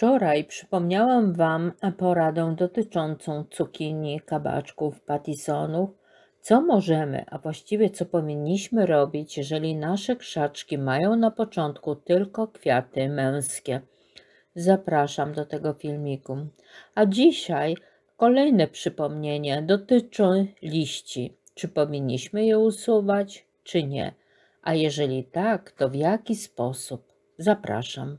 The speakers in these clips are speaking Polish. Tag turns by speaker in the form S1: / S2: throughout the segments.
S1: Wczoraj przypomniałam Wam poradę dotyczącą cukinii, kabaczków, patisonów. Co możemy, a właściwie co powinniśmy robić, jeżeli nasze krzaczki mają na początku tylko kwiaty męskie? Zapraszam do tego filmiku. A dzisiaj kolejne przypomnienie dotyczy liści. Czy powinniśmy je usuwać, czy nie? A jeżeli tak, to w jaki sposób? Zapraszam.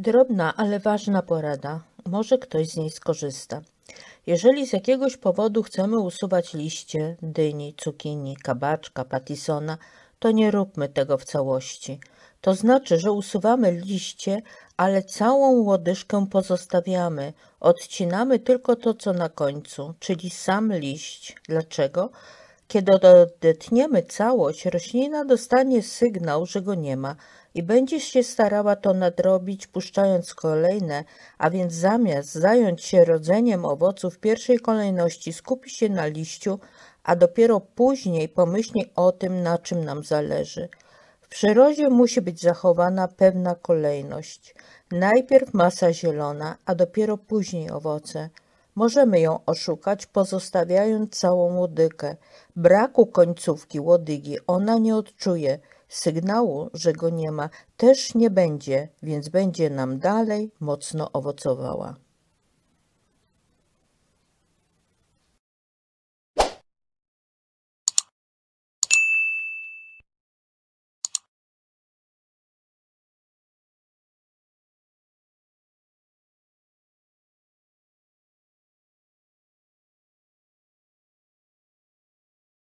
S1: Drobna, ale ważna
S2: porada. Może ktoś z niej skorzysta. Jeżeli z jakiegoś powodu chcemy usuwać liście, dyni, cukinii, kabaczka, patisona, to nie róbmy tego w całości. To znaczy, że usuwamy liście, ale całą łodyżkę pozostawiamy. Odcinamy tylko to, co na końcu, czyli sam liść. Dlaczego? Kiedy odetniemy całość, roślina dostanie sygnał, że go nie ma i będzie się starała to nadrobić, puszczając kolejne, a więc zamiast zająć się rodzeniem owoców, w pierwszej kolejności, skupi się na liściu, a dopiero później pomyśli o tym, na czym nam zależy. W przyrodzie musi być zachowana pewna kolejność. Najpierw masa zielona, a dopiero później owoce. Możemy ją oszukać, pozostawiając całą łodykę. Braku końcówki łodygi ona nie odczuje. Sygnału, że go nie ma, też nie będzie, więc będzie nam dalej mocno
S1: owocowała.